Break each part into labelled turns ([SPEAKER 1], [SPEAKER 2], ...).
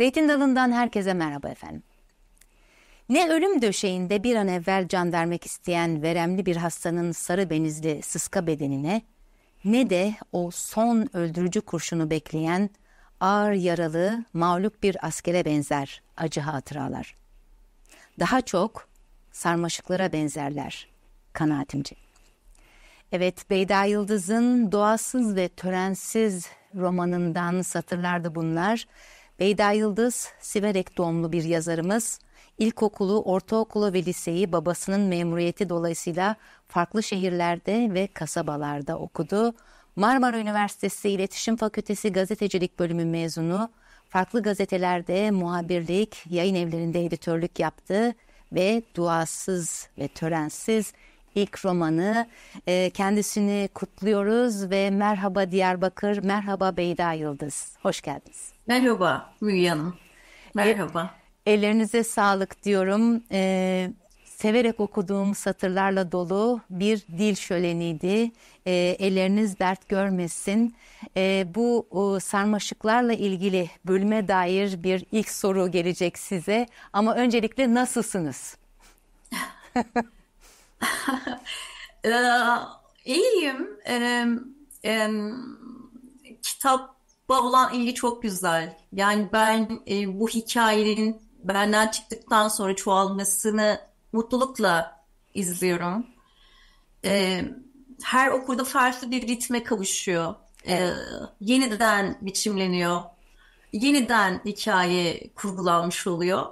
[SPEAKER 1] Zeytin Dalı'ndan herkese merhaba efendim. Ne ölüm döşeğinde bir an evvel can vermek isteyen veremli bir hastanın sarı benizli sıska bedenine ne de o son öldürücü kurşunu bekleyen ağır yaralı mağlup bir askere benzer acı hatıralar. Daha çok sarmaşıklara benzerler kanaatimce. Evet Beyda Yıldız'ın Doğasız ve Törensiz romanından satırlardı bunlar. Beyda Yıldız, Siverek doğumlu bir yazarımız. İlkokulu, ortaokulu ve liseyi babasının memuriyeti dolayısıyla farklı şehirlerde ve kasabalarda okudu. Marmara Üniversitesi İletişim Fakültesi Gazetecilik Bölümü mezunu, farklı gazetelerde muhabirlik, yayın evlerinde editörlük yaptı ve duasız ve törensiz ilk romanı. E, kendisini kutluyoruz ve merhaba Diyarbakır, merhaba Beyda Yıldız. Hoş geldiniz.
[SPEAKER 2] Merhaba
[SPEAKER 1] Müge Hanım. Merhaba. E, ellerinize sağlık diyorum. E, severek okuduğum satırlarla dolu bir dil şöleniydi. E, elleriniz dert görmesin. E, bu e, sarmaşıklarla ilgili bölüme dair bir ilk soru gelecek size. Ama öncelikle nasılsınız?
[SPEAKER 2] Ee, iyiyim. Em, ee, em, kitaba olan ilgi çok güzel. Yani ben e, bu hikayenin benden çıktıktan sonra çoğalmasını mutlulukla izliyorum. Eee, her okurda farklı bir ritme kavuşuyor. Eee, yeniden biçimleniyor. Yeniden hikaye kurgulanmış oluyor.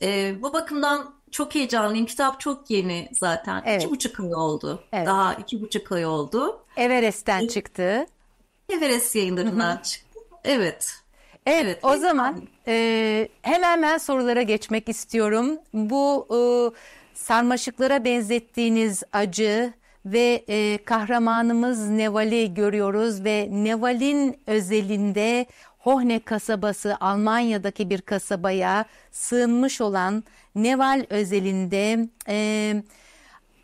[SPEAKER 2] Eee, bu bakımdan çok heyecanlıyım. Kitap çok yeni zaten. Evet. İki buçuk ay oldu. Evet. Daha iki buçuk ay oldu. Everest'ten e, çıktı. Everest yayınlarından çıktı. Evet. Evet, evet, o
[SPEAKER 1] zaman e, hemen hemen sorulara geçmek istiyorum. Bu e, sarmaşıklara benzettiğiniz acı ve e, kahramanımız Neval'i görüyoruz ve Neval'in özelinde Hohne kasabası Almanya'daki bir kasabaya sığınmış olan Neval özelinde e,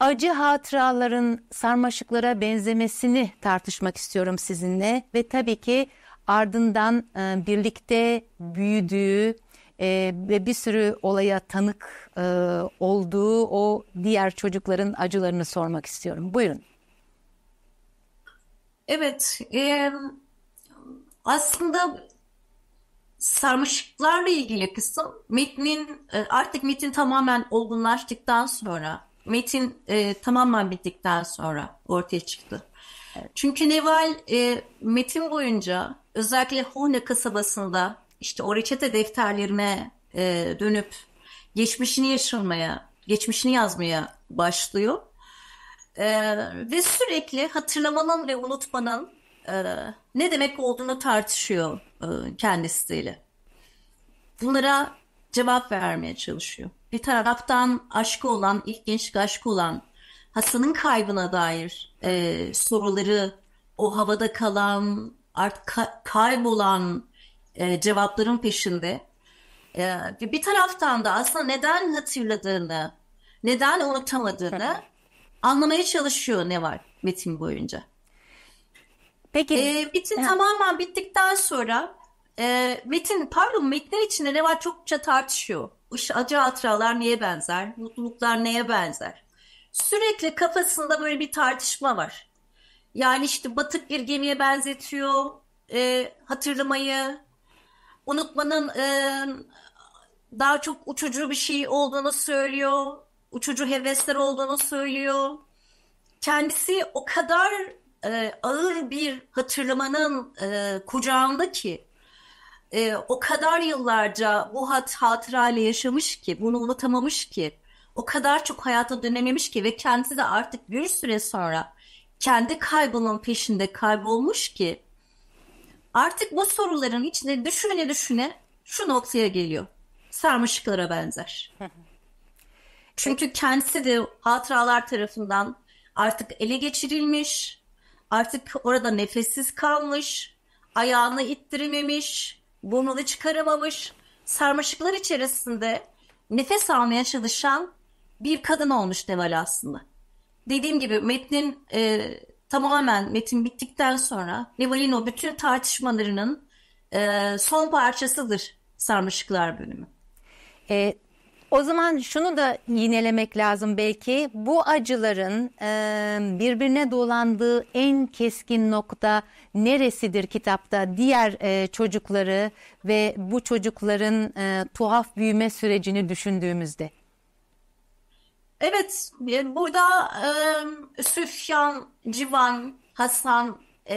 [SPEAKER 1] acı hatıraların sarmaşıklara benzemesini tartışmak istiyorum sizinle ve tabii ki ardından e, birlikte büyüdüğü e, ve bir sürü olaya tanık e, olduğu o diğer çocukların acılarını sormak istiyorum. Buyurun.
[SPEAKER 2] Evet, e, aslında sarmaşıklarla ilgili kısım metnin e, artık metin tamamen olgunlaştıktan sonra metin e, tamamen bittikten sonra ortaya çıktı. Çünkü Neval e, metin boyunca özellikle Hone kasabasında işte o reçete defterlerine e, dönüp geçmişini yaşamaya, geçmişini yazmaya başlıyor. E, ve sürekli hatırlamanın ve unutmanın ee, ne demek olduğunu tartışıyor e, kendisiyle. Bunlara cevap vermeye çalışıyor. Bir taraftan aşkı olan, ilk gençlik aşkı olan Hasan'ın kaybına dair e, soruları, o havada kalan, art kaybolan e, cevapların peşinde. E, bir taraftan da aslında neden hatırladığını, neden unutamadığını anlamaya çalışıyor ne var metin boyunca. Peki. E, metin ha. tamamen bittikten sonra e, metin pardon metnin içinde ne var çokça tartışıyor. Acı hatıralar neye benzer? Mutluluklar neye benzer? Sürekli kafasında böyle bir tartışma var. Yani işte batık bir gemiye benzetiyor e, hatırlamayı, unutmanın e, daha çok uçucu bir şey olduğunu söylüyor, uçucu hevesler olduğunu söylüyor. Kendisi o kadar e, ağır bir hatırlamanın e, kucağında ki e, o kadar yıllarca bu hat hatırayla yaşamış ki bunu unutamamış ki o kadar çok hayata dönememiş ki ve kendisi de artık bir süre sonra kendi kaybının peşinde kaybolmuş ki artık bu soruların içine düşüne düşüne şu noktaya geliyor. sarmışıklara benzer. Çünkü kendisi de hatıralar tarafından artık ele geçirilmiş, Artık orada nefessiz kalmış, ayağını ittirememiş, burnunu çıkaramamış, sarmaşıklar içerisinde nefes almaya çalışan bir kadın olmuş Neval aslında. Dediğim gibi metnin e, tamamen metin bittikten sonra Neval'in o bütün tartışmalarının e, son parçasıdır sarmaşıklar bölümü. E, o zaman şunu da yinelemek
[SPEAKER 1] lazım belki bu acıların e, birbirine dolandığı en keskin nokta neresidir kitapta diğer e, çocukları ve bu çocukların e, tuhaf büyüme sürecini düşündüğümüzde.
[SPEAKER 2] Evet e, burada e, Süfyan, Civan, Hasan, e,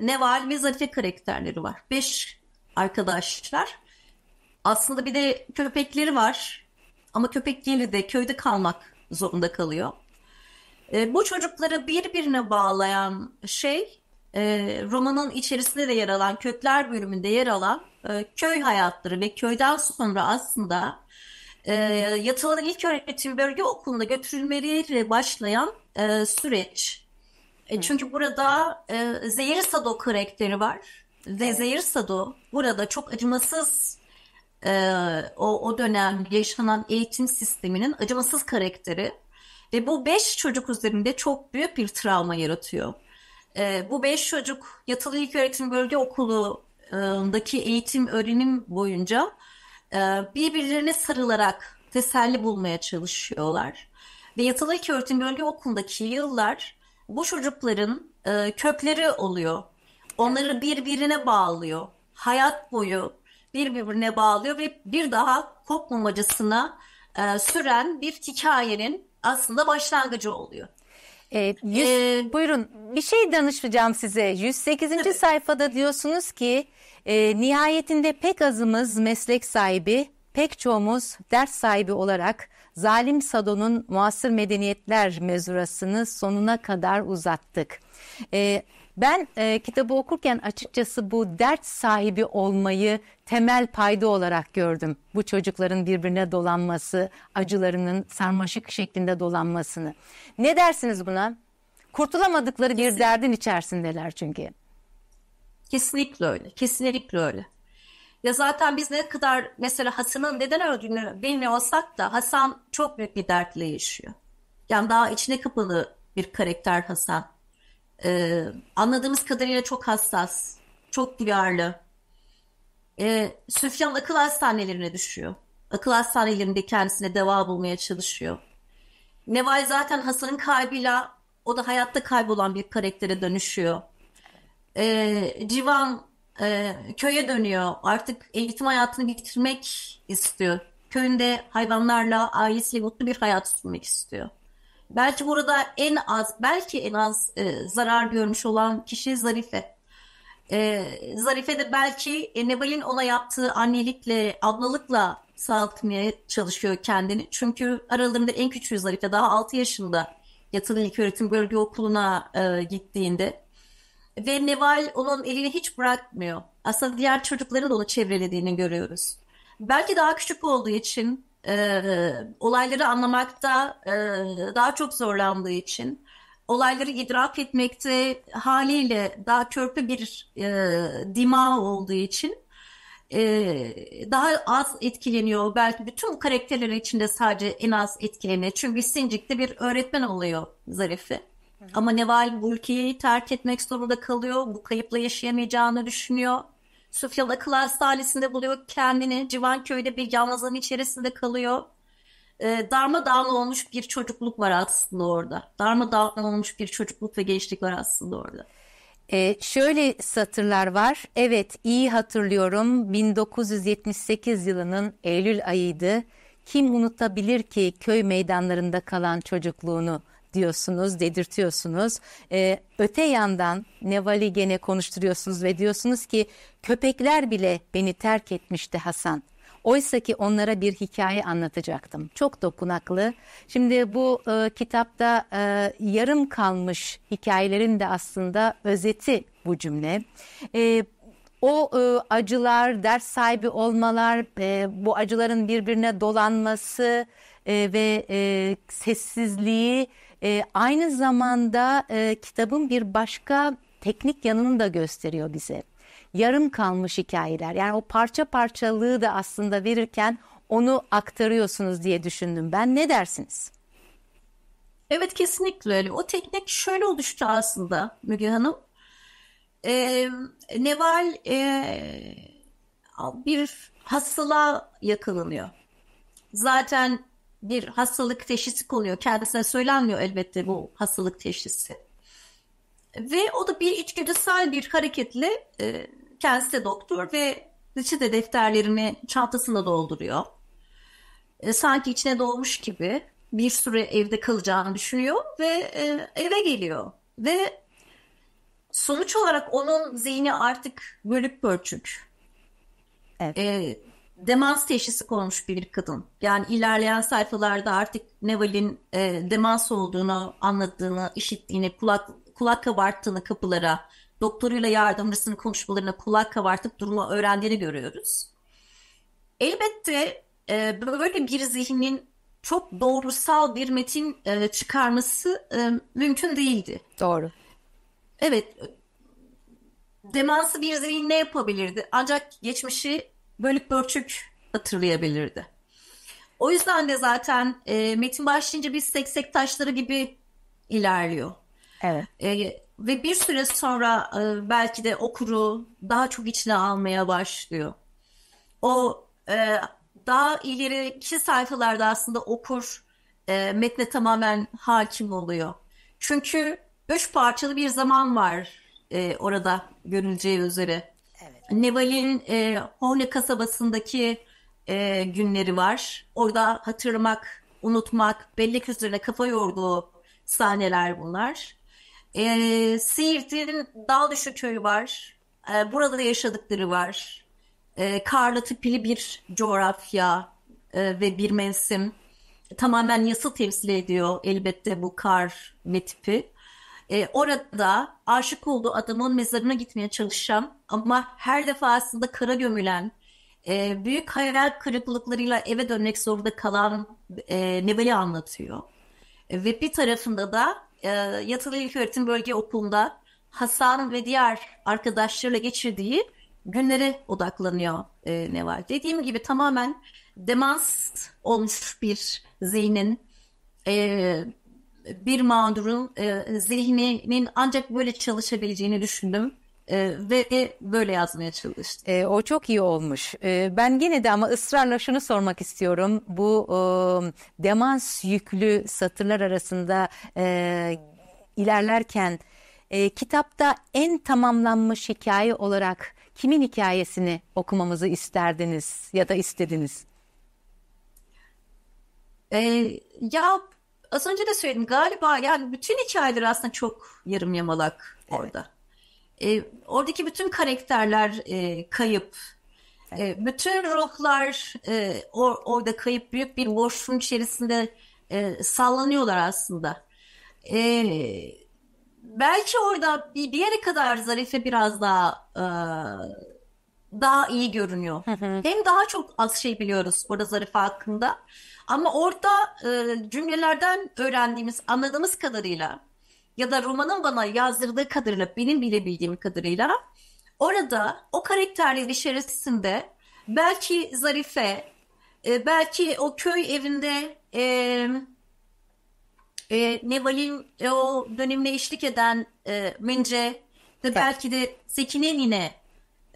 [SPEAKER 2] Neval ve Zarife karakterleri var. Beş arkadaşlar. Aslında bir de köpekleri var ama köpek yine de köyde kalmak zorunda kalıyor. E, bu çocukları birbirine bağlayan şey e, romanın içerisinde de yer alan kökler bölümünde yer alan e, köy hayatları ve köyden sonra aslında e, yatıların ilk öğretim bölge okuluna götürülmeleriyle başlayan e, süreç. E, çünkü burada e, Zehir Sado karakteri var ve Zehir Sado burada çok acımasız e, o, o dönem yaşanan eğitim sisteminin acımasız karakteri ve bu beş çocuk üzerinde çok büyük bir travma yaratıyor. E, bu beş çocuk yatılı ilköğretim bölge okulundaki eğitim öğrenim boyunca e, birbirlerine sarılarak teselli bulmaya çalışıyorlar. Ve yatılı ilköğretim bölge okulundaki yıllar bu çocukların e, kökleri oluyor. Onları birbirine bağlıyor. Hayat boyu birbirine bağlıyor ve bir daha kopmamacasına e, süren bir hikayenin aslında başlangıcı oluyor. E, 100, ee, buyurun bir şey danışacağım
[SPEAKER 1] size. 108. Tabii. sayfada diyorsunuz ki e, nihayetinde pek azımız meslek sahibi, pek çoğumuz ders sahibi olarak zalim Sado'nun muasır medeniyetler mezurasını sonuna kadar uzattık. E, ben e, kitabı okurken açıkçası bu dert sahibi olmayı temel payda olarak gördüm. Bu çocukların birbirine dolanması, acılarının sarmaşık şeklinde dolanmasını. Ne dersiniz buna? Kurtulamadıkları bir derdin içerisindeler
[SPEAKER 2] çünkü. Kesinlikle öyle, kesinlikle öyle. Ya zaten biz ne kadar mesela Hasan'ın neden öldüğünü bilmiyorsak da Hasan çok büyük bir dertle yaşıyor. Yani daha içine kapalı bir karakter Hasan. Ee, anladığımız kadarıyla çok hassas, çok duyarlı. Ee, Süfyan akıl hastanelerine düşüyor. Akıl hastanelerinde kendisine deva bulmaya çalışıyor. Neval zaten Hasan'ın kaybıyla o da hayatta kaybolan bir karaktere dönüşüyor. Ee, Civan e, köye dönüyor. Artık eğitim hayatını bitirmek istiyor. Köyünde hayvanlarla, ailesiyle mutlu bir hayat sürmek istiyor. Belki burada en az, belki en az e, zarar görmüş olan kişi Zarife. E, Zarife de belki e, Neval'in ona yaptığı annelikle, ablalıkla sağlatmaya çalışıyor kendini. Çünkü aralarında en küçüğü Zarife daha 6 yaşında yatılı ilköğretim bölge okuluna e, gittiğinde. Ve Neval onun elini hiç bırakmıyor. Aslında diğer çocukların da onu çevrelediğini görüyoruz. Belki daha küçük olduğu için e, olayları anlamakta e, daha çok zorlandığı için olayları idrak etmekte haliyle daha körpe bir e, dima olduğu için e, daha az etkileniyor. Belki bütün karakterler içinde sadece en az etkileniyor. Çünkü Sincik'te bir öğretmen oluyor Zarife. Ama Neval Bulki'yi terk etmek zorunda kalıyor. Bu kayıpla yaşayamayacağını düşünüyor. Sufyalı akıl hastanesinde buluyor kendini. Civan Köy'de bir yalnızlığın içerisinde kalıyor. Darma ee, darmadağın olmuş bir çocukluk var aslında orada. Darma olmuş bir çocukluk ve gençlik var aslında orada.
[SPEAKER 1] Ee, şöyle satırlar var. Evet iyi hatırlıyorum 1978 yılının Eylül ayıydı. Kim unutabilir ki köy meydanlarında kalan çocukluğunu? diyorsunuz, dedirtiyorsunuz. Ee, öte yandan Neval'i gene konuşturuyorsunuz ve diyorsunuz ki köpekler bile beni terk etmişti Hasan. Oysa ki onlara bir hikaye anlatacaktım. Çok dokunaklı. Şimdi bu e, kitapta e, yarım kalmış hikayelerin de aslında özeti bu cümle. E, o e, acılar, ders sahibi olmalar, e, bu acıların birbirine dolanması e, ve e, sessizliği e, aynı zamanda e, kitabın bir başka teknik yanını da gösteriyor bize. Yarım kalmış hikayeler yani o parça parçalığı da aslında verirken onu aktarıyorsunuz diye düşündüm ben. Ne dersiniz?
[SPEAKER 2] Evet kesinlikle öyle. O teknik şöyle oluştu aslında Müge Hanım. Ee, Neval e, bir hastalığa yakalanıyor. Zaten bir hastalık teşhisi konuyor. Kendisine söylenmiyor elbette bu hmm. hastalık teşhisi. Ve o da bir içgüdüsel bir hareketle e, kendisi de doktor ve reçete defterlerini çantasında dolduruyor. E, sanki içine doğmuş gibi bir süre evde kalacağını düşünüyor ve e, eve geliyor. Ve sonuç olarak onun zihni artık bölük pörçük. Evet. E, demans teşhisi konmuş bir kadın. Yani ilerleyen sayfalarda artık Neval'in e, demans olduğunu anladığını, işittiğini, kulak kulak kabarttığını kapılara, doktoruyla yardımcısının konuşmalarına kulak kabartıp durumu öğrendiğini görüyoruz. Elbette e, böyle bir zihnin çok doğrusal bir metin e, çıkarması e, mümkün değildi. Doğru. Evet, e, demansı bir zihin ne yapabilirdi? Ancak geçmişi bölük bölçük hatırlayabilirdi. O yüzden de zaten e, Metin başlayınca biz seksek taşları gibi ilerliyor. Evet. E, ve bir süre sonra e, belki de okuru daha çok içine almaya başlıyor. O e, daha ileriki sayfalarda aslında okur e, metne tamamen hakim oluyor. Çünkü üç parçalı bir zaman var e, orada görüleceği üzere. Neval'in e, Horne kasabasındaki e, günleri var. Orada hatırlamak, unutmak, bellek üzerine kafa yorduğu sahneler bunlar. E, Siirt'in dışı köyü var. E, burada yaşadıkları var. E, karlı tipili bir coğrafya e, ve bir mevsim. Tamamen yası temsil ediyor elbette bu kar ve tipi. E, orada aşık olduğu adamın mezarına gitmeye çalışan ama her defasında kara gömülen, e, büyük hayal kırıklıklarıyla eve dönmek zorunda kalan e, Nebel'i anlatıyor. E, ve bir tarafında da e, Yatılı İlköğretim Bölge Okulu'nda Hasan ve diğer arkadaşlarıyla geçirdiği günlere odaklanıyor e, Neval. Dediğim gibi tamamen demans olmuş bir zihnin e, bir mağdurun e, zihninin ancak böyle çalışabileceğini düşündüm e, ve böyle yazmaya çalıştım. E, o çok iyi olmuş. E, ben gene de
[SPEAKER 1] ama ısrarla şunu sormak istiyorum. Bu e, demans yüklü satırlar arasında e, ilerlerken e, kitapta en tamamlanmış hikaye olarak kimin hikayesini okumamızı isterdiniz ya da
[SPEAKER 2] istediniz? E, ya Az önce de söyledim galiba yani bütün hikayeler aslında çok yarım yamalak evet. orada. E, oradaki bütün karakterler e, kayıp. Evet. E, bütün ruhlar e, or, orada kayıp büyük bir boşluğun içerisinde e, sallanıyorlar aslında. E, belki orada bir, bir yere kadar Zarife biraz daha e, daha iyi görünüyor. Hı hı. Hem daha çok az şey biliyoruz orada Zarife hakkında. Ama orada e, cümlelerden öğrendiğimiz, anladığımız kadarıyla ya da romanın bana yazdırdığı kadarıyla, benim bile bildiğim kadarıyla orada o karakterler içerisinde belki Zarife, e, belki o köy evinde e, e, Neval'in e, o dönemine eşlik eden e, Mince ve belki de Zeki'nin yine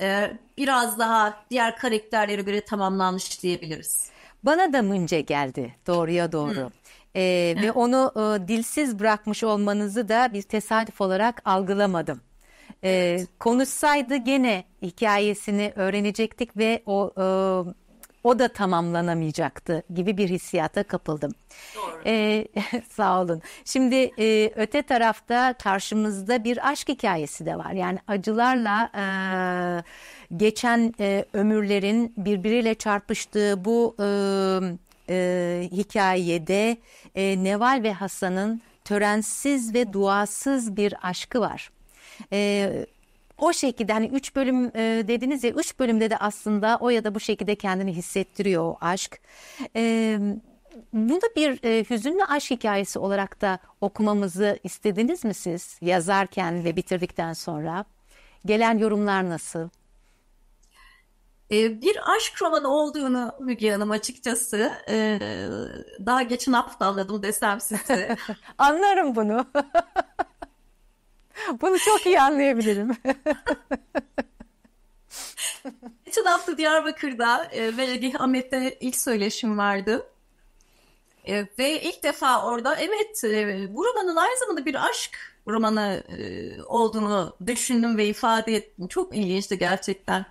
[SPEAKER 2] e, biraz daha diğer karakterlere göre tamamlanmış diyebiliriz.
[SPEAKER 1] Bana da mınce geldi doğruya doğru. Hı. Ee, ve onu e, dilsiz bırakmış olmanızı da bir tesadüf olarak algılamadım. Ee, evet. Konuşsaydı gene hikayesini öğrenecektik ve o e, o da tamamlanamayacaktı gibi bir hissiyata kapıldım. Doğru. Ee, sağ olun. Şimdi e, öte tarafta karşımızda bir aşk hikayesi de var. Yani acılarla e, geçen e, ömürlerin birbiriyle çarpıştığı bu e, e, hikayede e, Neval ve Hasan'ın törensiz ve duasız bir aşkı var. E, o şekilde hani üç bölüm e, dediniz ya üç bölümde de aslında o ya da bu şekilde kendini hissettiriyor o aşk. E, bunu bir e, hüzünlü aşk hikayesi olarak da okumamızı istediniz mi siz yazarken ve bitirdikten sonra?
[SPEAKER 2] Gelen yorumlar nasıl? E, bir aşk romanı olduğunu Müge Hanım açıkçası e, daha geçen hafta anladım desem size. Anlarım bunu. Bunu çok iyi anlayabilirim. Geçen hafta Diyarbakır'da e, Velegih Ahmet'te ilk söyleşim vardı. E, ve ilk defa orada evet e, bu romanın aynı zamanda bir aşk romanı e, olduğunu düşündüm ve ifade ettim. Çok ilginçti gerçekten.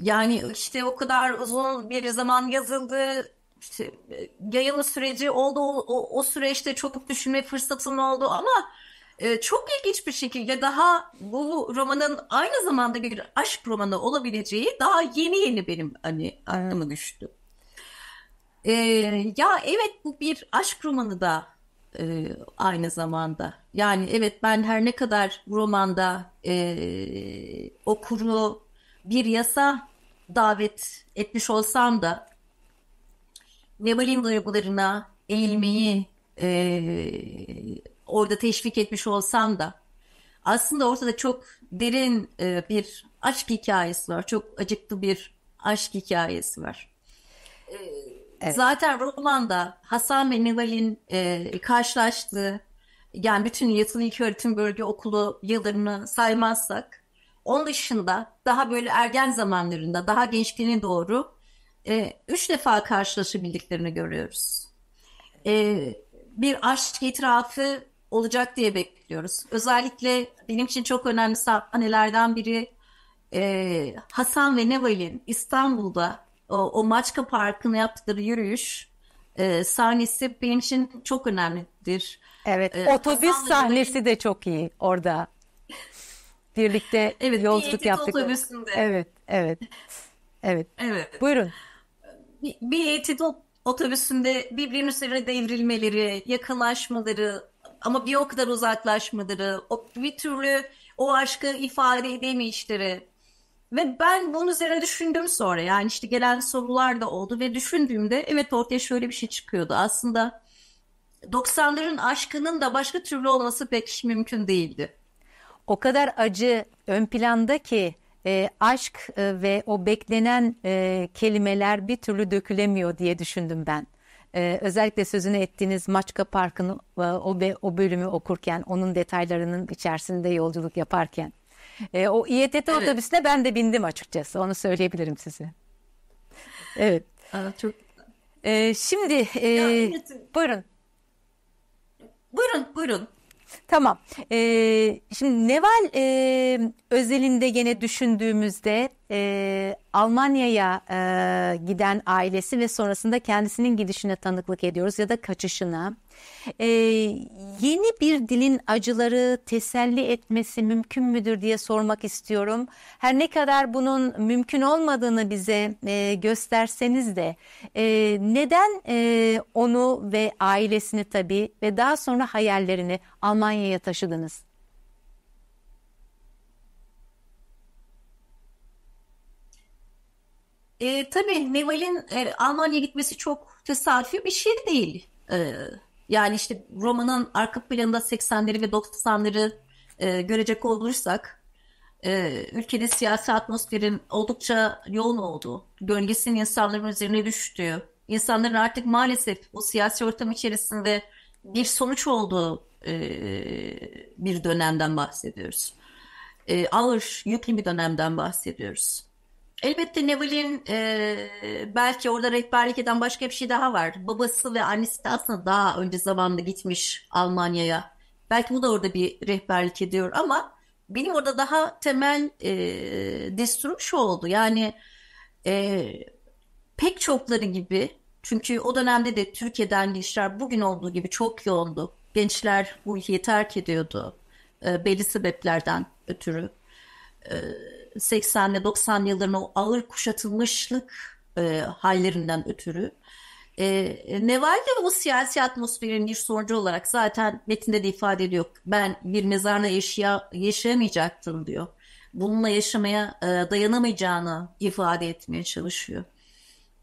[SPEAKER 2] Yani işte o kadar uzun bir zaman yazıldı, işte e, yayılma süreci oldu. O, o, o süreçte çok düşünme fırsatım oldu ama e, çok ilginç bir şekilde daha bu romanın aynı zamanda bir aşk romanı olabileceği daha yeni yeni benim hani aklıma düştü. E, ya evet bu bir aşk romanı da e, aynı zamanda. Yani evet ben her ne kadar romanda e, okuru bir yasa davet etmiş olsam da Nebal'in duygularına eğilmeyi e, orada teşvik etmiş olsam da aslında ortada çok derin e, bir aşk hikayesi var. Çok acıklı bir aşk hikayesi var. E, evet. Zaten romanda Hasan ve Nihal'in e, karşılaştığı yani bütün yatılı ilk öğretim bölge okulu yıllarını saymazsak onun dışında daha böyle ergen zamanlarında daha gençliğine doğru e, üç defa karşılaşabildiklerini görüyoruz. E, bir aşk itirafı olacak diye bekliyoruz. Özellikle benim için çok önemli sahnelerden biri e, Hasan ve Neval'in İstanbul'da o, o Maçka Parkı'nı yaptıkları yürüyüş e, sahnesi benim için çok önemlidir. Evet, e, otobüs sahnesi de çok iyi orada. Birlikte
[SPEAKER 1] evet, yolculuk yaptık. Otobüsünde. Evet, evet. Evet. Evet. Buyurun.
[SPEAKER 2] Bir, bir eğitim otobüsünde birbirinin üzerine devrilmeleri, yakalaşmaları, ama bir o kadar uzaklaşmaları, o bir türlü o aşkı ifade edemeyişleri. Ve ben bunun üzerine düşündüm sonra yani işte gelen sorular da oldu ve düşündüğümde evet ortaya şöyle bir şey çıkıyordu. Aslında 90'ların aşkının da başka türlü olması pek mümkün değildi. O kadar acı ön
[SPEAKER 1] planda ki e, aşk e, ve o beklenen e, kelimeler bir türlü dökülemiyor diye düşündüm ben. Ee, özellikle sözünü ettiğiniz Maçka Park'ın e, o, o bölümü okurken, onun detaylarının içerisinde yolculuk yaparken. E, o İETT evet. otobüsüne ben de bindim açıkçası. Onu söyleyebilirim size. Evet. Aa, çok. Ee, şimdi e, ya, buyurun. Buyurun, buyurun. Tamam. Ee, şimdi Neval e, özelinde gene düşündüğümüzde e, Almanya'ya e, giden ailesi ve sonrasında kendisinin gidişine tanıklık ediyoruz ya da kaçışına e, yeni bir dilin acıları teselli etmesi mümkün müdür diye sormak istiyorum. Her ne kadar bunun mümkün olmadığını bize e, gösterseniz de e, neden e, onu ve ailesini tabii ve daha sonra hayallerini Almanya'ya taşıdınız?
[SPEAKER 2] E, tabii Neval'in e, Almanya'ya gitmesi çok tesadüfi bir şey değil. E, yani işte romanın arka planında 80'leri ve 90'ları e, görecek olursak e, ülkede siyasi atmosferin oldukça yoğun olduğu, gölgesinin insanların üzerine düştüğü, insanların artık maalesef o siyasi ortam içerisinde bir sonuç olduğu e, bir dönemden bahsediyoruz. E, ağır, yüklü bir dönemden bahsediyoruz. Elbette Neville'in e, belki orada rehberlik eden başka bir şey daha var. Babası ve annesi de aslında daha önce zamanda gitmiş Almanya'ya. Belki bu da orada bir rehberlik ediyor ama benim orada daha temel e, desturum şu oldu. Yani e, pek çokları gibi çünkü o dönemde de Türkiye'den gençler bugün olduğu gibi çok yoğundu. Gençler bu ülkeyi terk ediyordu. E, belli sebeplerden ötürü. E, 80'li 90'lı yılların o ağır kuşatılmışlık e, hallerinden ötürü e, e Neval de o siyasi atmosferin bir sonucu olarak zaten metinde de ifade ediyor. Ben bir mezarla yaşaya, yaşayamayacaktım diyor. Bununla yaşamaya e, dayanamayacağını ifade etmeye çalışıyor.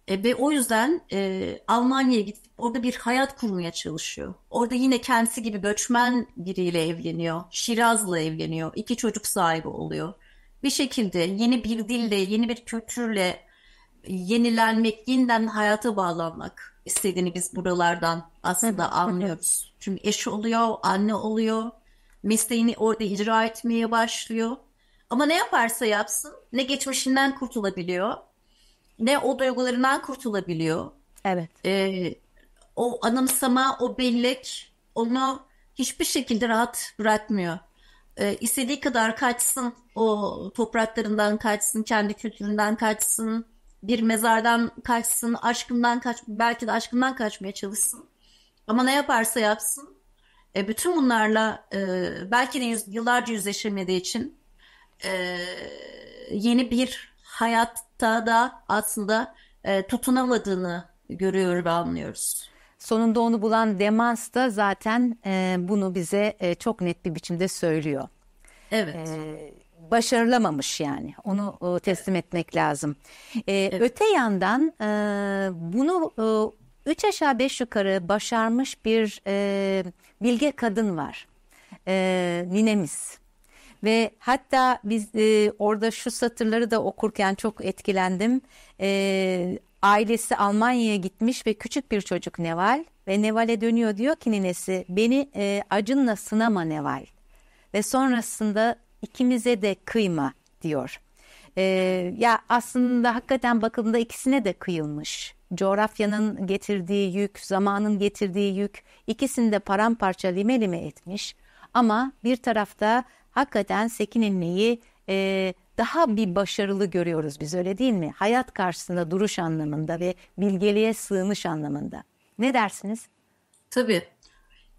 [SPEAKER 2] E, ve o yüzden e, Almanya'ya gidip orada bir hayat kurmaya çalışıyor. Orada yine kendisi gibi göçmen biriyle evleniyor. Şiraz'la evleniyor. İki çocuk sahibi oluyor bir şekilde yeni bir dille, yeni bir kültürle yenilenmek, yeniden hayata bağlanmak istediğini biz buralardan aslında anlıyoruz. Çünkü eş oluyor, anne oluyor, mesleğini orada icra etmeye başlıyor. Ama ne yaparsa yapsın ne geçmişinden kurtulabiliyor ne o duygularından kurtulabiliyor. Evet. Ee, o anımsama, o bellek onu hiçbir şekilde rahat bırakmıyor e, istediği kadar kaçsın o topraklarından kaçsın kendi kültüründen kaçsın bir mezardan kaçsın aşkından kaç belki de aşkından kaçmaya çalışsın ama ne yaparsa yapsın e, bütün bunlarla e, belki de yüz, yıllarca yüzleşemediği için e, yeni bir hayatta da aslında e, tutunamadığını görüyor ve anlıyoruz. Sonunda onu bulan Demans da zaten
[SPEAKER 1] e, bunu bize e, çok net bir biçimde söylüyor. Evet. E, başarılamamış yani. Onu e, teslim etmek lazım. E, evet. Öte yandan e, bunu e, üç aşağı beş yukarı başarmış bir e, bilge kadın var. E, ninemiz. Ve hatta biz e, orada şu satırları da okurken çok etkilendim. E, Ailesi Almanya'ya gitmiş ve küçük bir çocuk Neval ve Neval'e dönüyor diyor ki ninesi beni e, acınla sınama Neval ve sonrasında ikimize de kıyma diyor. E, ya aslında hakikaten bakıldığında ikisine de kıyılmış. Coğrafyanın getirdiği yük, zamanın getirdiği yük ikisini de paramparça lime lime etmiş. Ama bir tarafta hakikaten Sekininle'yi e, daha bir başarılı görüyoruz biz öyle değil mi? Hayat karşısında duruş anlamında ve
[SPEAKER 2] bilgeliğe sığınış anlamında. Ne dersiniz? Tabii.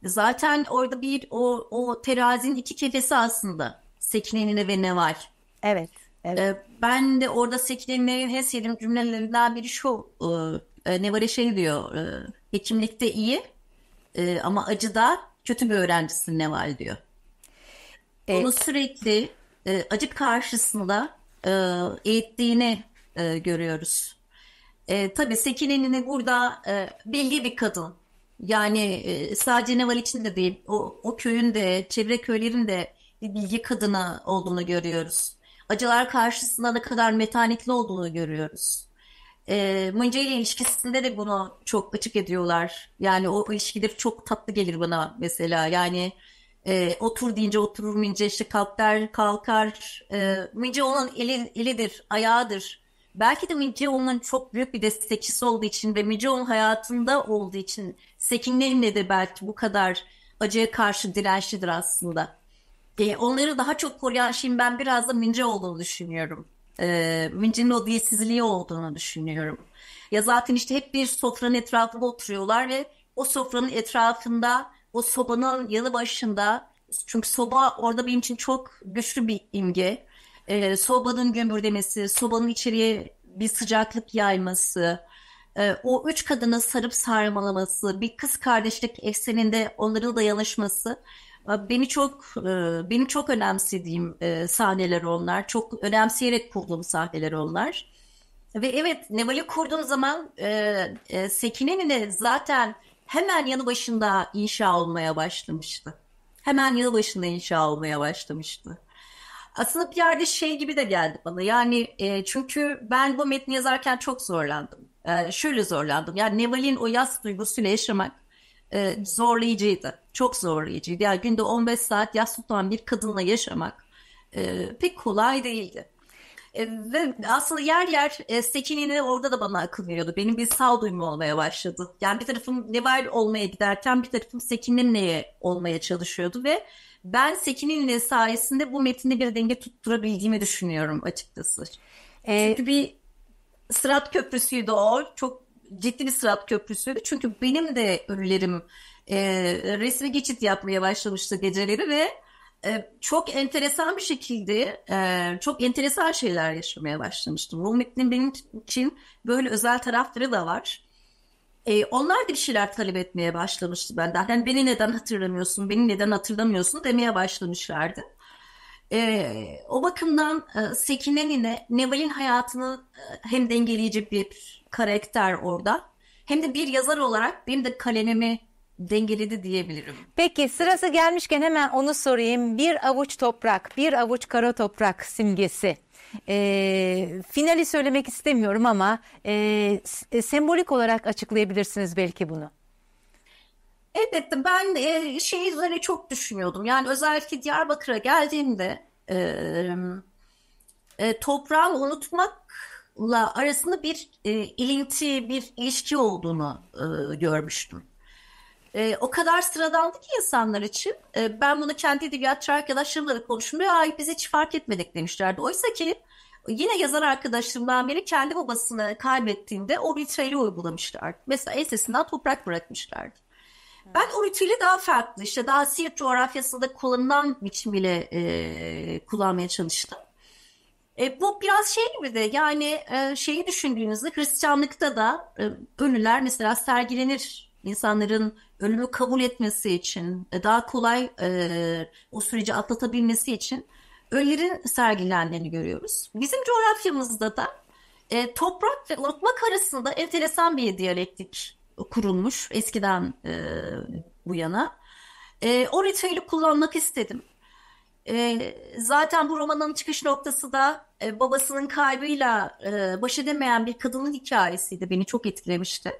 [SPEAKER 2] Zaten orada bir o, o terazinin iki kefesi aslında. Sekinenine ve ne var? Evet. evet. Ee, ben de orada Sekinen'in en cümlelerinden biri şu. E, e Nevare şey diyor. E, hekimlikte iyi e, ama acıda kötü bir öğrencisin Neval diyor. Evet. Onu sürekli e, acip karşısında e, eğittiğini e, görüyoruz. E, tabii Sekine'nin burada e, bilgi bir kadın. Yani e, sadece Neval için de değil, o, o köyün de, çevre köylerin de bir bilgi kadını olduğunu görüyoruz. Acılar karşısında ne kadar metanetli olduğunu görüyoruz. E, Mınca ile ilişkisinde de bunu çok açık ediyorlar. Yani o ilişkiler çok tatlı gelir bana mesela. Yani e, otur deyince oturur mince işte kalk der kalkar e, mince olan eli, elidir ayağıdır belki de mince olan çok büyük bir destekçisi olduğu için ve mince onun hayatında olduğu için sekinlerin de belki bu kadar acıya karşı dirençlidir aslında e, onları daha çok koruyan şeyin ben biraz da mince olduğunu düşünüyorum e, mincenin o diyesizliği olduğunu düşünüyorum ya zaten işte hep bir sofranın etrafında oturuyorlar ve o sofranın etrafında o sobanın yanı başında çünkü soba orada benim için çok güçlü bir imge. E, sobanın gömürdemesi, sobanın içeriye bir sıcaklık yayması, e, o üç kadını sarıp sarmalaması, bir kız kardeşlik ekseninde onların dayanışması e, beni çok e, beni çok önemsediğim e, sahneler onlar. Çok önemseyerek kurduğum sahneler onlar. Ve evet Neval'i kurduğum zaman e, e, Sekine'nin zaten hemen yanı başında inşa olmaya başlamıştı. Hemen yanı başında inşa olmaya başlamıştı. Aslında bir yerde şey gibi de geldi bana. Yani e, çünkü ben bu metni yazarken çok zorlandım. E, şöyle zorlandım. Yani Neval'in o yaz duygusuyla yaşamak e, zorlayıcıydı. Çok zorlayıcıydı. Yani günde 15 saat yaz tutan bir kadınla yaşamak e, pek kolay değildi. E, ve aslında yer yer e, Sekin'in orada da bana akıl veriyordu. Benim bir sağ sağduyum olmaya başladı. Yani bir tarafım Neval olmaya giderken bir tarafım Sekin'in neye olmaya çalışıyordu ve ben Sekin'in sayesinde bu metinde bir denge tutturabildiğimi düşünüyorum açıkçası. Ee, Çünkü bir Sırat Köprüsü'ydü o. Çok ciddi bir Sırat Köprüsü'ydü. Çünkü benim de ölülerim e, resmi geçit yapmaya başlamıştı geceleri ve e, çok enteresan bir şekilde e, çok enteresan şeyler yaşamaya başlamıştım. Bu benim için böyle özel tarafları da var. E, onlar da bir şeyler talep etmeye başlamıştı benden. Yani beni neden hatırlamıyorsun, beni neden hatırlamıyorsun demeye başlamışlardı. o bakımdan e, Sekine Nine, Neval'in hayatını hem dengeleyici bir karakter orada. Hem de bir yazar olarak benim de kalemimi dengeledi diyebilirim. Peki
[SPEAKER 1] sırası gelmişken hemen onu sorayım. Bir avuç toprak, bir avuç kara toprak simgesi. E, finali söylemek istemiyorum ama e, e, sembolik
[SPEAKER 2] olarak açıklayabilirsiniz belki bunu. Evet, ben e, şey üzerine çok düşünüyordum. Yani özellikle Diyarbakır'a geldiğimde e, e, toprağı unutmakla arasında bir e, ilinti, bir ilişki olduğunu e, görmüştüm e, o kadar sıradandı ki insanlar için. E, ben bunu kendi edebiyatçı arkadaşlarımla da konuşmaya ay biz hiç fark etmedik demişlerdi. Oysa ki yine yazar arkadaşımdan biri kendi babasını kaybettiğinde o ritüeli uygulamışlardı. Mesela ensesinden toprak bırakmışlardı. Ben o ritüeli daha farklı işte daha Siirt coğrafyasında kullanılan biçimiyle e, kullanmaya çalıştım. E, bu biraz şey gibi de yani e, şeyi düşündüğünüzde Hristiyanlıkta da e, ölüler mesela sergilenir. İnsanların ölümü kabul etmesi için, e, daha kolay e, o süreci atlatabilmesi için ölülerin sergilendiğini görüyoruz. Bizim coğrafyamızda da e, toprak ve otlak arasında enteresan bir diyalektik kurulmuş eskiden e, bu yana. E, o ritüeli kullanmak istedim. E, zaten bu romanın çıkış noktası da e, babasının kaybıyla e, baş edemeyen bir kadının hikayesiydi. Beni çok etkilemişti.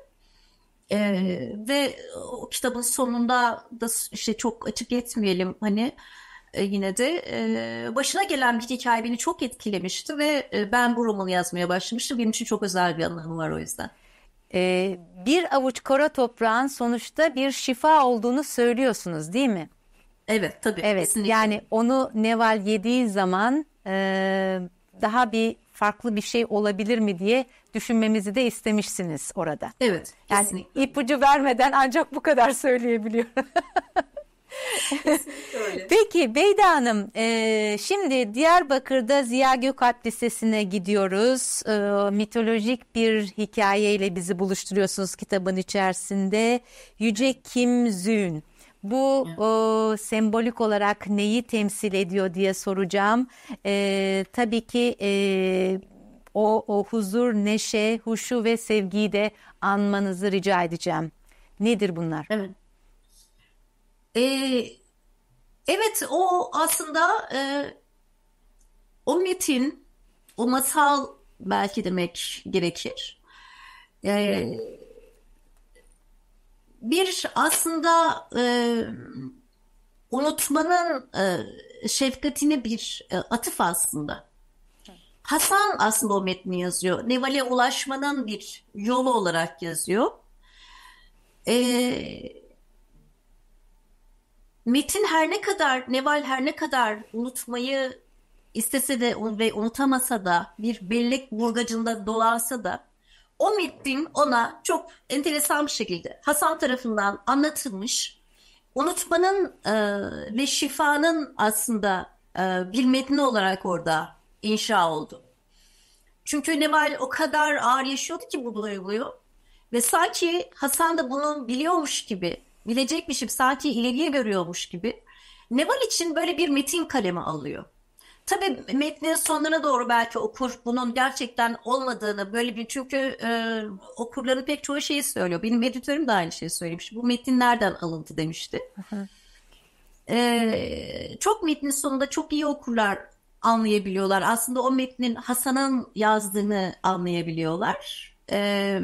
[SPEAKER 2] E, ve o kitabın sonunda da işte çok açık etmeyelim hani e, yine de e, başına gelen bir hikaye beni çok etkilemişti ve e, ben bu romanı yazmaya başlamıştım. Benim için çok özel bir anlamı var o yüzden. Ee, bir avuç kara toprağın sonuçta bir şifa olduğunu söylüyorsunuz değil
[SPEAKER 1] mi? Evet tabii. Evet kesinlikle. yani onu Neval yediği zaman e, daha bir farklı bir şey olabilir mi diye düşünmemizi de istemişsiniz orada. Evet, yani kesinlikle. ipucu vermeden ancak bu kadar söyleyebiliyorum. Peki Beyda Hanım, e, şimdi Diyarbakır'da Ziya Gökalp Lisesi'ne gidiyoruz. E, mitolojik bir hikayeyle bizi buluşturuyorsunuz kitabın içerisinde. Yüce Kim Zün. Bu o, sembolik olarak neyi temsil ediyor diye soracağım. E, tabii ki e, o, o huzur, neşe, huşu ve sevgiyi de anmanızı rica edeceğim. Nedir bunlar? Evet. Ee,
[SPEAKER 2] evet o aslında e, o metin, o masal belki demek gerekir. Ee, bir aslında e, unutmanın e, şefkatine bir e, atıf aslında. Hasan aslında o metni yazıyor. Neval'e ulaşmanın bir yolu olarak yazıyor. Ee, metin her ne kadar, Neval her ne kadar unutmayı istese de ve unutamasa da bir bellek burgacında dolansa da o metnin ona çok enteresan bir şekilde Hasan tarafından anlatılmış unutmanın e, ve şifanın aslında e, bir metni olarak orada inşa oldu. Çünkü Neval o kadar ağır yaşıyordu ki bu duyguyu. Ve sanki Hasan da bunu biliyormuş gibi, bilecekmişim sanki ileriye görüyormuş gibi. Neval için böyle bir metin kalemi alıyor. Tabii metnin sonuna doğru belki okur bunun gerçekten olmadığını böyle bir çünkü e, okurların pek çoğu şeyi söylüyor. Benim editörüm de aynı şeyi söylemiş. Bu metin nereden alındı demişti. e, çok metnin sonunda çok iyi okurlar anlayabiliyorlar. Aslında o metnin Hasan'ın yazdığını anlayabiliyorlar. Ee,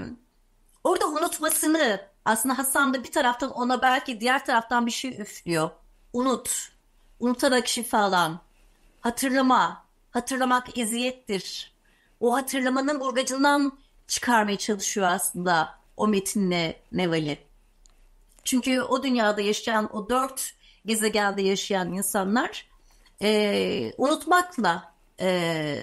[SPEAKER 2] orada unutmasını aslında Hasan da bir taraftan ona belki diğer taraftan bir şey üflüyor. Unut, unutarak şifalan, hatırlama, hatırlamak eziyettir. O hatırlamanın burgacından çıkarmaya çalışıyor aslında o metinle Nevali. Çünkü o dünyada yaşayan o dört gezegende yaşayan insanlar e, unutmakla e,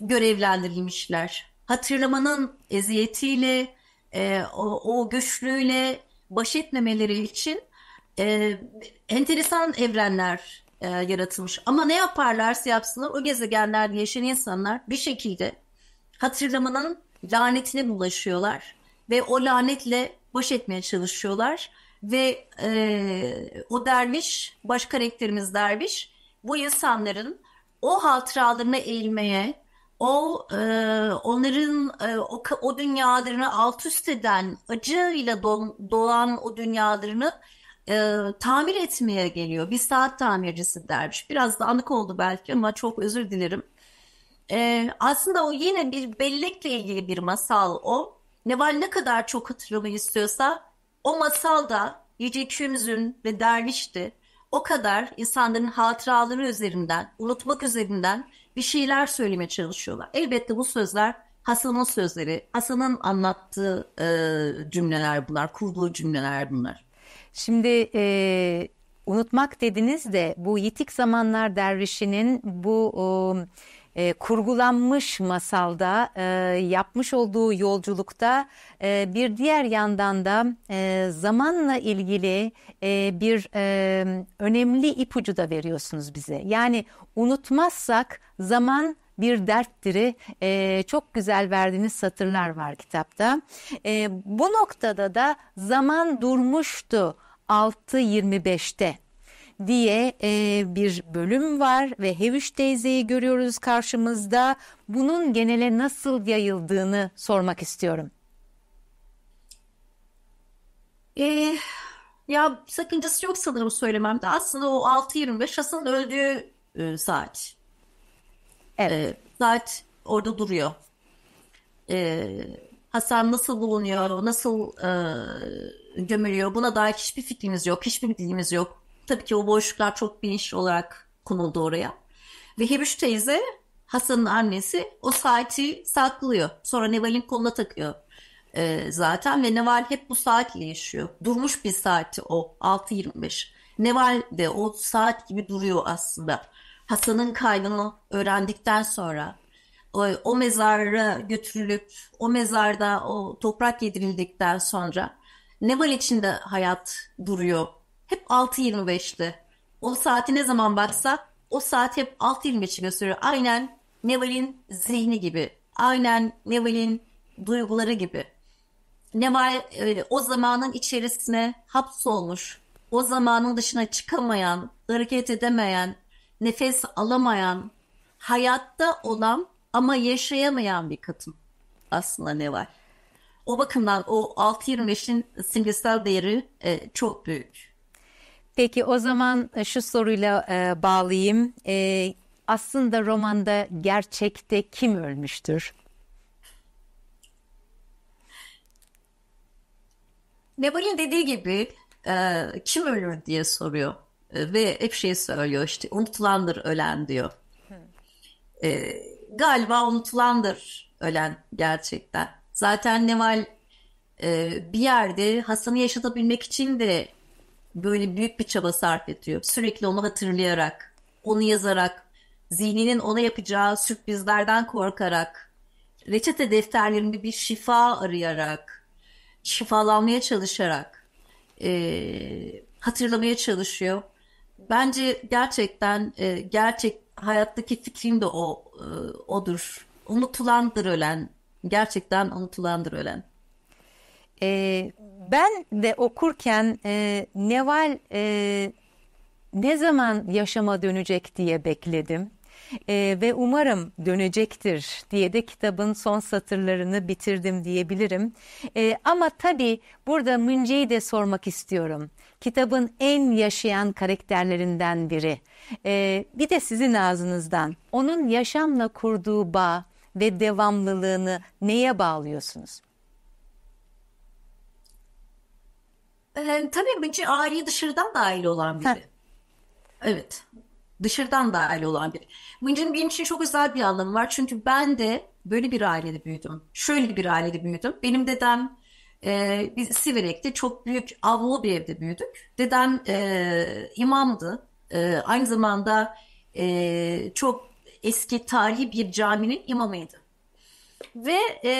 [SPEAKER 2] görevlendirilmişler. Hatırlamanın eziyetiyle, e, o, o güçlüğüyle baş etmemeleri için e, enteresan evrenler e, yaratılmış. Ama ne yaparlarsa yapsınlar o gezegenlerde yaşayan insanlar bir şekilde hatırlamanın lanetine bulaşıyorlar ve o lanetle baş etmeye çalışıyorlar. Ve e, o derviş, baş karakterimiz derviş, bu insanların o hatıralarına eğilmeye, o e, onların e, o, o dünyalarını alt üst eden, acıyla do, dolan o dünyalarını e, tamir etmeye geliyor. Bir saat tamircisi derviş. Biraz da anık oldu belki ama çok özür dilerim. E, aslında o yine bir bellekle ilgili bir masal o. Neval ne kadar çok hatırlamayı istiyorsa o masalda Yüce Kümzün ve Derviş'ti. O kadar insanların hatıraları üzerinden, unutmak üzerinden bir şeyler söylemeye çalışıyorlar. Elbette bu sözler Hasan'ın sözleri, Hasan'ın anlattığı e, cümleler bunlar, kurduğu cümleler bunlar. Şimdi e,
[SPEAKER 1] unutmak dediniz de bu yitik zamanlar dervişinin bu... E e, kurgulanmış masalda e, yapmış olduğu yolculukta e, bir diğer yandan da e, zamanla ilgili e, bir e, önemli ipucu da veriyorsunuz bize. Yani unutmazsak zaman bir derttiri e, çok güzel verdiğiniz satırlar var kitapta. E, bu noktada da zaman durmuştu 6.25'te diye e, bir bölüm var ve Heviş teyzeyi görüyoruz karşımızda. Bunun genele nasıl yayıldığını sormak istiyorum.
[SPEAKER 2] Ee, ya sakıncası yok sanırım söylememde. Aslında o 6.25 Hasan'ın öldüğü e, saat. Evet. E, saat orada duruyor. E, Hasan nasıl bulunuyor, nasıl e, gömülüyor buna dair hiçbir fikrimiz yok, hiçbir bilgimiz yok. Tabii ki o boşluklar çok bilinçli olarak konuldu oraya. Ve Hebüş teyze Hasan'ın annesi o saati saklıyor. Sonra Neval'in koluna takıyor e, zaten ve Neval hep bu saatle yaşıyor. Durmuş bir saati o 6.25. Neval de o saat gibi duruyor aslında. Hasan'ın kaydını öğrendikten sonra o, o mezara götürülüp o mezarda o toprak yedirildikten sonra Neval için de hayat duruyor hep 6.25'ti. O saati ne zaman baksa o saat hep 6.25'i gösteriyor. Aynen Neval'in zihni gibi. Aynen Neval'in duyguları gibi. Neval e, o zamanın içerisine hapsolmuş, o zamanın dışına çıkamayan, hareket edemeyen, nefes alamayan, hayatta olan ama yaşayamayan bir kadın aslında Neval. O bakımdan o 6.25'in simgesel değeri e, çok büyük.
[SPEAKER 1] Peki o zaman e, şu soruyla e, bağlayayım. E, aslında romanda gerçekte kim ölmüştür?
[SPEAKER 2] Neval'in dediği gibi e, kim ölür diye soruyor e, ve hep şey söylüyor işte unutulandır ölen diyor. E, galiba unutulandır ölen gerçekten. Zaten Neval e, bir yerde Hasan'ı yaşatabilmek için de böyle büyük bir çaba sarf ediyor. Sürekli onu hatırlayarak, onu yazarak, zihninin ona yapacağı sürprizlerden korkarak, reçete defterlerinde bir şifa arayarak, şifalanmaya çalışarak e, hatırlamaya çalışıyor. Bence gerçekten e, gerçek hayattaki fikrim de o e, odur. Unutulandır ölen. Gerçekten unutulandır ölen. E, ben de okurken e, Neval e,
[SPEAKER 1] ne zaman yaşama dönecek diye bekledim. E, ve umarım dönecektir diye de kitabın son satırlarını bitirdim diyebilirim. E, ama tabii burada Münce'yi de sormak istiyorum. Kitabın en yaşayan karakterlerinden biri. E, bir de sizin ağzınızdan onun yaşamla kurduğu bağ ve devamlılığını neye bağlıyorsunuz?
[SPEAKER 2] E, tabii bence aileyi dışarıdan dahil olan biri. Heh. Evet. Dışarıdan dahil olan biri. Mıncının benim için çok özel bir anlamı var. Çünkü ben de böyle bir ailede büyüdüm. Şöyle bir ailede büyüdüm. Benim dedem e, biz Siverek'te çok büyük avlu bir evde büyüdük. Dedem e, imamdı. E, aynı zamanda e, çok eski tarihi bir caminin imamıydı. Ve e,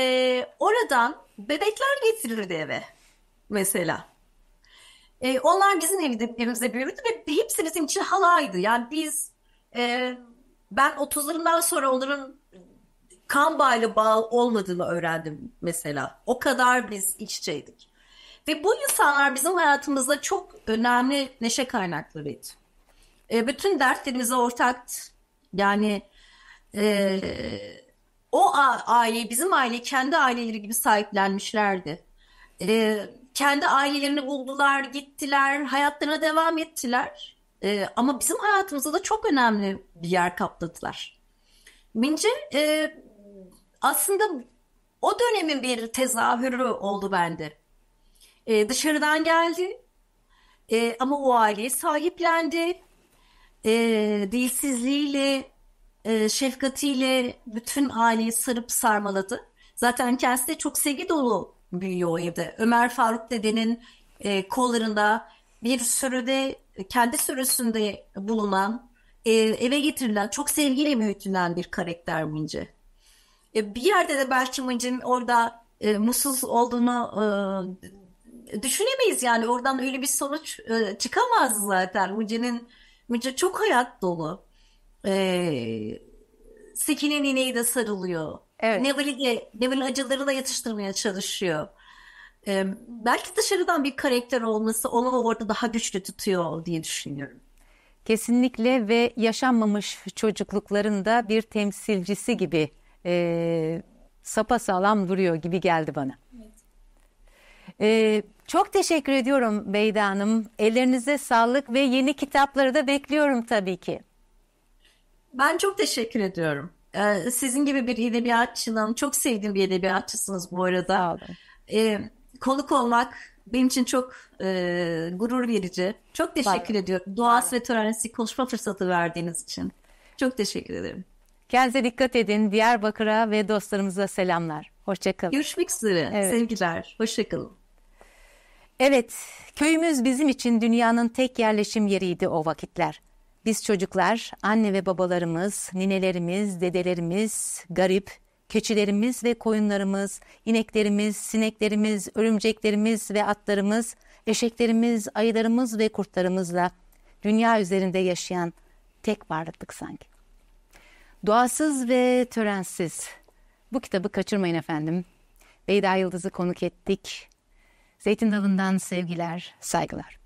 [SPEAKER 2] oradan bebekler getirirdi eve mesela. E, onlar bizim evimizde büyüdü ve hepsi bizim için halaydı. Yani biz e, ben 30'larından sonra onların kan bağıyla bağlı olmadığını öğrendim mesela. O kadar biz iççeydik. Ve bu insanlar bizim hayatımızda çok önemli neşe kaynaklarıydı. E, bütün dertlerimize ortaktı. Yani e, o aile, bizim aile kendi aileleri gibi sahiplenmişlerdi. E, kendi ailelerini buldular, gittiler, hayatlarına devam ettiler. E, ama bizim hayatımızda da çok önemli bir yer kapladılar. Mince e, aslında o dönemin bir tezahürü oldu bende. E, dışarıdan geldi e, ama o aileyi sahiplendi. E, dilsizliğiyle, e, şefkatiyle bütün aileyi sarıp sarmaladı. Zaten kendisi de çok sevgi dolu büyüyor o evde. Ömer Faruk dedenin e, kollarında bir sürüde kendi sürüsünde bulunan e, eve getirilen çok sevgili büyütülen bir karakter Minci. E, bir yerde de belki Minci'nin orada e, mutsuz olduğunu e, düşünemeyiz yani oradan öyle bir sonuç e, çıkamaz zaten. Minci'nin Minci çok hayat dolu. E, Sekin'in ineği de sarılıyor. Evet. Neville'i Neville acılarıyla yatıştırmaya çalışıyor. Ee, belki dışarıdan bir karakter olması onu orada daha güçlü tutuyor
[SPEAKER 1] diye düşünüyorum. Kesinlikle ve yaşanmamış çocuklukların da bir temsilcisi gibi e, sapasağlam duruyor gibi geldi bana. Evet. E, çok teşekkür ediyorum Beyda Hanım. Ellerinize sağlık ve yeni kitapları da bekliyorum tabii ki.
[SPEAKER 2] Ben çok teşekkür ediyorum. Ee, sizin gibi bir edebiyatçının çok sevdiğim bir edebiyatçısınız bu arada. E, konuk olmak benim için çok e, gurur verici. Çok teşekkür Bye. ediyorum. Doğası Bye. ve Tören'si konuşma fırsatı verdiğiniz için. Çok teşekkür ederim. Kendinize
[SPEAKER 1] dikkat edin. Diyarbakır'a ve dostlarımıza selamlar. Hoşçakalın. Görüşmek üzere. Evet. Sevgiler. Hoşçakalın. Evet, köyümüz bizim için dünyanın tek yerleşim yeriydi o vakitler. Biz çocuklar, anne ve babalarımız, ninelerimiz, dedelerimiz, garip, keçilerimiz ve koyunlarımız, ineklerimiz, sineklerimiz, örümceklerimiz ve atlarımız, eşeklerimiz, ayılarımız ve kurtlarımızla dünya üzerinde yaşayan tek varlıklık sanki. Duasız ve törensiz. Bu kitabı kaçırmayın efendim. Beyda Yıldız'ı konuk ettik. Zeytin Dalı'ndan sevgiler, saygılar.